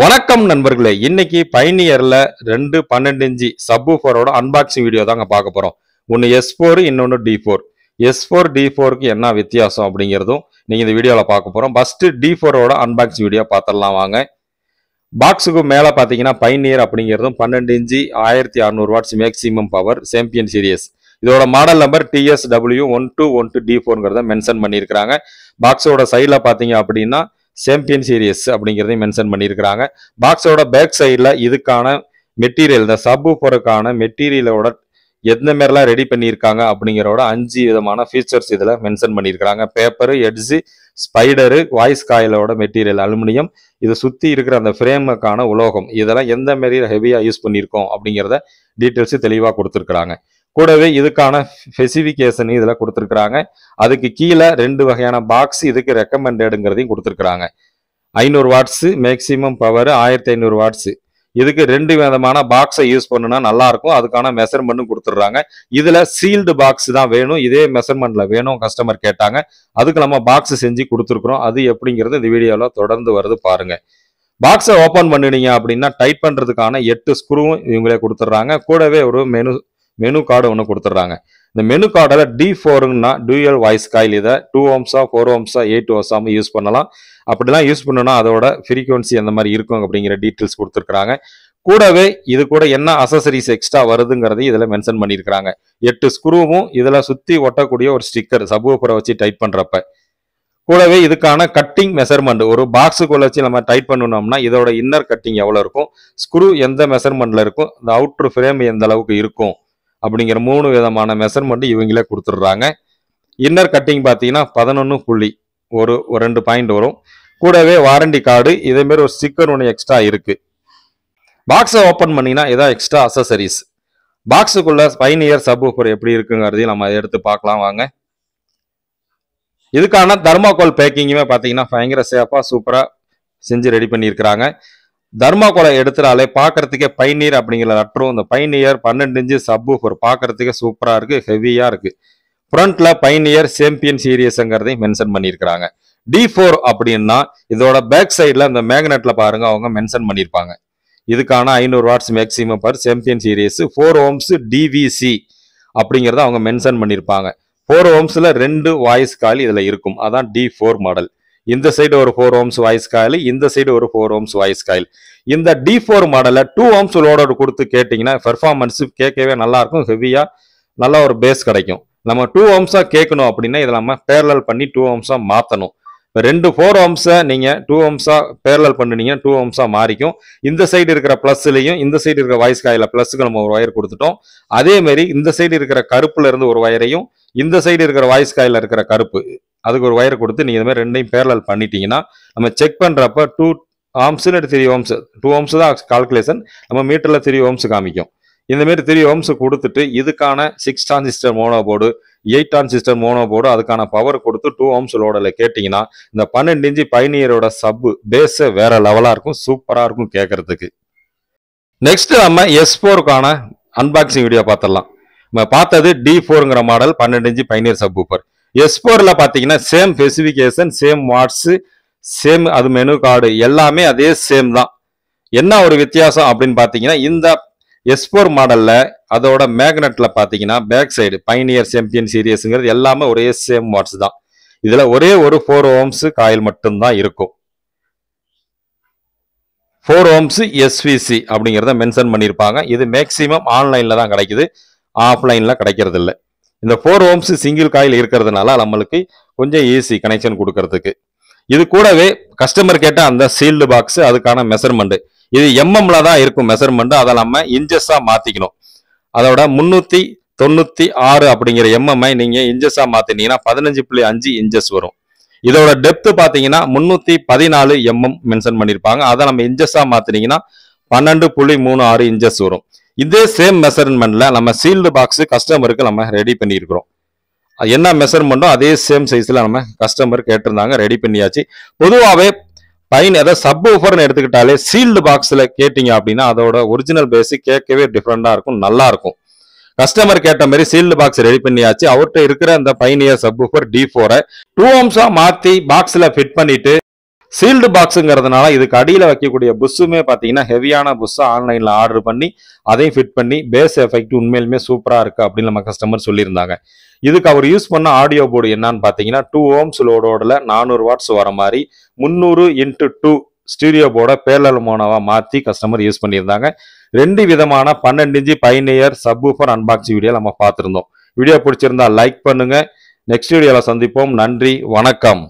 வணக்கம் நண்பர்களே இன்னைக்கு பயணியரில் ரெண்டு பன்னெண்டு இன்ச்சு சப்பு ஃபோரோட அன்பாக்சிங் வீடியோ தாங்க பார்க்க போகிறோம் ஒன்று எஸ் ஃபோர் இன்னொன்று T four S four T ஃபோருக்கு என்ன வித்தியாசம் அப்படிங்கிறதும் நீங்கள் இந்த வீடியோவில் பார்க்க போகிறோம் ஃபஸ்ட்டு டி ஃபோரோட அன்பாக்சிங் வீடியோ பார்த்துடலாம் வாங்க பாக்ஸுக்கு மேலே பார்த்தீங்கன்னா பைனியர் அப்படிங்கிறதும் பன்னெண்டு இன்ச்சி ஆயிரத்தி அறநூறு watts maximum power champion series இதோட model number TS W one two one two T போர்ங்கிறத மென்ஷன் பண்ணியிருக்கிறாங்க பாக்ஸோட சைடில் பார்த்தீங்க அப்படின்னா சாம்பியன் சீரியஸ் அப்படிங்கிறதையும் மென்ஷன் பண்ணியிருக்கிறாங்க பாக்ஸோட பேக் சைடில் இதுக்கான மெட்டீரியல் இந்த சப் பொருக்கான மெட்டீரியலோட எந்த மாதிரிலாம் ரெடி பண்ணியிருக்காங்க அப்படிங்கிறோட அஞ்சு விதமான ஃபீச்சர்ஸ் இதில் மென்ஷன் பண்ணியிருக்கிறாங்க பேப்பரு எட்ஜு ஸ்பைடரு வாய்ஸ் காயிலோட மெட்டீரியல் அலுமினியம் இதை சுற்றி இருக்கிற அந்த ஃப்ரேமுக்கான உலோகம் இதெல்லாம் எந்த மாரி ஹெவியாக யூஸ் பண்ணியிருக்கோம் அப்படிங்கிறத டீட்டெயில்ஸு தெளிவாக கொடுத்துருக்குறாங்க கூடவே இதுக்கான ஸ்பெசிஃபிகேஷன் இதில் கொடுத்துருக்குறாங்க அதுக்கு கீழே ரெண்டு வகையான பாக்ஸ் இதுக்கு ரெக்கமெண்டடுங்கிறதையும் கொடுத்துருக்குறாங்க ஐநூறு வாட்ஸு மேக்சிமம் பவர் ஆயிரத்தி ஐநூறு வாட்ஸு இதுக்கு ரெண்டு விதமான பாக்ஸை யூஸ் பண்ணுனா நல்லா இருக்கும் அதுக்கான மெஷர்மெண்ட்டும் கொடுத்துட்றாங்க இதுல சீல்டு பாக்ஸ் தான் வேணும் இதே மெஷர்மெண்ட்ல வேணும் கஸ்டமர் கேட்டாங்க அதுக்கு நம்ம பாக்ஸ் செஞ்சு கொடுத்துருக்குறோம் அது எப்படிங்கிறது இந்த வீடியோவில் தொடர்ந்து வருது பாருங்க பாக்ஸை ஓப்பன் பண்ணினீங்க அப்படின்னா டைட் பண்றதுக்கான எட்டு ஸ்க்ரூவும் இவங்களே கொடுத்துட்றாங்க கூடவே ஒரு மெனு மெனு கார்டு ஒன்று கொடுத்துட்றாங்க இந்த மெனு கார்டில் டி ஃபோருங்கன்னா டூயல் வாய்ஸ் காயில் இதை டூ ஓம்ஸா ஃபோர் ஓம்ஸா எயிட் ஓம்ஸாம யூஸ் பண்ணலாம் அப்படிலாம் யூஸ் பண்ணோன்னா அதோட ஃப்ரீக்குவன்சி அந்த மாதிரி இருக்கும் அப்படிங்கிற டீட்டெயில்ஸ் கொடுத்துருக்குறாங்க கூடவே இது கூட என்ன அசசரிஸ் எக்ஸ்ட்ரா வருதுங்கிறதையும் இதில் மென்ஷன் பண்ணியிருக்கிறாங்க எட்டு ஸ்க்ரூவும் இதில் சுற்றி ஒட்டக்கூடிய ஒரு ஸ்டிக்கர் சப்வூஃபரை வச்சு டைட் பண்ணுறப்ப கூடவே இதுக்கான கட்டிங் மெஷர்மெண்ட் ஒரு பாக்ஸுக்குள்ள வச்சு நம்ம டைட் பண்ணணும்னா இதோட இன்னர் கட்டிங் எவ்வளோ இருக்கும் ஸ்க்ரூ எந்த மெஷர்மெண்ட்டில் இருக்கும் இந்த அவுட்ரு ஃப்ரேம் எந்த அளவுக்கு இருக்கும் அப்படிங்கிற மூணு விதமான மெஷர்மெண்ட் இவங்களே கொடுத்துட்றாங்க இன்னர் கட்டிங் பார்த்தீங்கன்னா பதினொன்று புள்ளி ஒரு ரெண்டு பாயிண்ட் வரும் கூடவே வாரண்டி கார்டு இதேமாரி ஒரு ஸ்டிக்கர் ஒன்று எக்ஸ்ட்ரா இருக்குது பாக்ஸை ஓப்பன் பண்ணிங்கன்னா இதான் எக்ஸ்ட்ரா அசசரிஸ் பாக்ஸுக்குள்ளே ஃபைன் இயர் சப் எப்படி இருக்குங்கிறதையும் நம்ம எடுத்து பார்க்கலாம் வாங்க இதுக்கான தர்மாக்கோல் பேக்கிங்குமே பார்த்தீங்கன்னா பயங்கர சேஃபாக சூப்பராக செஞ்சு ரெடி பண்ணியிருக்கிறாங்க தர்மாக்கோலை எடுத்துட்டாலே பார்க்கறதுக்கே பைனியர் அப்படிங்கிற நட்டுரும் இந்த பைனியர் பன்னெண்டு இன்ச்சு சப் ஒரு பார்க்கறதுக்கே சூப்பராக இருக்குது ஹெவியாக இருக்குது ஃப்ரண்ட்டில் பைனியர் சேம்பியன் சீரியஸுங்கிறதையும் மென்ஷன் பண்ணியிருக்கிறாங்க டி ஃபோர் அப்படின்னா இதோட பேக் சைடில் இந்த மேக்னெட்டில் பாருங்கள் அவங்க மென்ஷன் பண்ணியிருப்பாங்க இதுக்கான ஐநூறு watts maximum power champion series four ohms DVC அப்படிங்கிறத அவங்க மென்ஷன் பண்ணியிருப்பாங்க ஃபோர் ஹோம்ஸில் ரெண்டு வாய்ஸ் கால் இதில் இருக்கும் அதான் டி ஃபோர் மாடல் இந்த சைடு ஒரு ஃபோர் ஓம்ஸ் வாய்ஸ் காயில் இந்த சைடு ஒரு ஃபோர் ஓம்ஸ் வாய்ஸ் காயில் இந்த டி ஃபோர் மாடலை டூ ஓம்ஸ் லோடர் கொடுத்து கேட்டிங்கன்னா பெர்ஃபார்மன்ஸு கேட்கவே நல்லாயிருக்கும் ஹெவியாக நல்லா ஒரு பேஸ் கிடைக்கும் நம்ம டூ ஓம்ஸாக கேட்கணும் அப்படின்னா இதில் நம்ம பேரலல் பண்ணி டூ ஓம்ஸாக மாற்றணும் இப்போ ரெண்டு ஃபோர் ஓம்ஸை நீங்கள் டூ ஓம்ஸாக பேரலல் பண்ணினீங்கன்னா டூ ஓம்ஸாக மாறிக்கும் இந்த சைடு இருக்கிற ப்ளஸ்லையும் இந்த சைடு இருக்கிற வாய்ஸ் காயில் ப்ளஸ்க்கு நம்ம ஒரு ஒயர் கொடுத்துட்டோம் அதேமாரி இந்த சைடு இருக்கிற இருந்து ஒரு ஒயரையும் இந்த சைடு இருக்கிற வாய்ஸ் காயில் இருக்கிற கருப்பு அதுக்கு ஒரு ஒயர் கொடுத்து நீங்கள் இதுமாதிரி ரெண்டையும் பேரலல் பண்ணிட்டீங்கன்னா நம்ம செக் பண்ணுறப்ப டூ ஆம்ஸில் த்ரீ ஓம்ஸ் டூ ஓம்ஸ் தான் கால்குலேஷன் நம்ம மீட்டரில் த்ரீ ஓம்ஸ் காமிக்கும் இந்தமாரி த்ரீ ஓம்ஸ் கொடுத்துட்டு இதுக்கான six transistor mono board eight transistor mono board அதுக்கான பவர் கொடுத்து டூ ஓம்ஸ் லோடில் கேட்டிங்கன்னா இந்த பன்னெண்டு இன்ச்சு பயணியரோட சப்பு பேஸை வேற லெவலாக இருக்கும் சூப்பராக இருக்கும் கேட்கறதுக்கு நெக்ஸ்ட் நம்ம எஸ் ஃபோருக்கான அன்பாக்சிங் வீடியோ பார்த்துடலாம் பார்த்தது டி ஃபோருங்கிற மாடல் பன்னெண்டு inch Pioneer subwoofer S ஃபோரில் பார்த்தீங்கன்னா same specification same watts same அது மெனு கார்டு எல்லாமே அதே சேம் தான் என்ன ஒரு வித்தியாசம் அப்படின்னு பார்த்தீங்கன்னா இந்த எஸ் ஃபோர் மாடலில் அதோட மேக்னெட்டில் பார்த்தீங்கன்னா பேக் சைடு பைனியர் சாம்பியன் சீரியஸுங்கிறது எல்லாமே ஒரே சேம் வாட்ஸ் தான் இதில் ஒரே ஒரு ஃபோர் ஓம்ஸு காயில் மட்டும்தான் இருக்கும் ஃபோர் ஹோம்ஸ் எஸ்விசி அப்படிங்கிறத மென்ஷன் பண்ணியிருப்பாங்க இது மேக்சிமம் ஆன்லைனில் தான் கிடைக்குது ஆஃப்லைனில் கிடைக்கிறது இல்லை இந்த ஃபோர் ஹோம்ஸ் சிங்கிள் காயில் இருக்கிறதுனால நம்மளுக்கு கொஞ்சம் ஈஸி கனெக்ஷன் கொடுக்கறதுக்கு இது கூடவே கஸ்டமர் கேட்ட அந்த சீல்டு பாக்ஸ் அதுக்கான மெஷர்மெண்ட் இது எம்எம்ல தான் இருக்கும் மெஷர்மெண்ட் அதை நம்ம இன்ஜஸ்ஸா மாத்திக்கணும் அதோட முன்னூத்தி தொண்ணூத்தி ஆறு அப்படிங்கிற எம்எம்ஐ நீங்க இன்ஜஸ்ஸா மாத்தினீங்கன்னா பதினஞ்சு புள்ளி அஞ்சு இன்ச்சஸ் வரும் இதோட டெப்த் பாத்தீங்கன்னா முன்னூத்தி பதினாலு எம்எம் மென்ஷன் பண்ணிருப்பாங்க அதை நம்ம இன்ஜஸ்ஸா மாத்தினீங்கன்னா பன்னெண்டு புள்ளி மூணு ஆறு இன்ச்சஸ் வரும் இதே சேம் மெஷர்மெண்ட்டில் நம்ம சீல்டு பாக்ஸு கஸ்டமருக்கு நம்ம ரெடி பண்ணியிருக்கிறோம் என்ன மெசர்மெண்ட்டோ அதே சேம் சைஸில் நம்ம கஸ்டமர் கேட்டிருந்தாங்க ரெடி பண்ணியாச்சு பொதுவாகவே பையன் எதை சப் ஓஃபர்னு எடுத்துக்கிட்டாலே சீல்டு பாக்ஸில் கேட்டிங்க அப்படின்னா அதோட ஒரிஜினல் பேஸு கேட்கவே டிஃப்ரெண்ட்டாக இருக்கும் நல்லாயிருக்கும் கஸ்டமர் கேட்ட மாதிரி சீல்டு பாக்ஸ் ரெடி பண்ணியாச்சு அவர்கிட்ட இருக்கிற அந்த பைனியர் சப் ஓஃபர் டி ஃபோரை டூ ஹம்ஸாக மாற்றி பாக்ஸில் ஃபிட் பண்ணிட்டு சீல்டு பாக்ஸுங்கிறதுனால இதுக்கு அடியில் வைக்கக்கூடிய புஷ்ஷுமே பார்த்தீங்கன்னா ஹெவியான புஷ்ஷை ஆன்லைனில் ஆர்டர் பண்ணி அதையும் ஃபிட் பண்ணி பேஸ் எஃபெக்ட் உண்மையிலுமே சூப்பராக இருக்குது அப்படின்னு நம்ம கஸ்டமர் சொல்லியிருந்தாங்க இதுக்கு அவர் யூஸ் பண்ண ஆடியோ போர்டு என்னன்னு பார்த்தீங்கன்னா டூ ஓம்ஸ் லோடோடில் நானூறு வாட்ஸ் வர மாதிரி முந்நூறு இன்ட்டு டூ ஸ்டீரியோ போர்டை பேரல் மோனோவாக மாற்றி கஸ்டமர் யூஸ் பண்ணியிருந்தாங்க ரெண்டு விதமான பன்னெண்டு inch subwoofer unboxing video நம்ம பார்த்துருந்தோம் வீடியோ பிடிச்சிருந்தா லைக் பண்ணுங்கள் நெக்ஸ்ட் வீடியோவில் சந்திப்போம் நன்றி வணக்கம்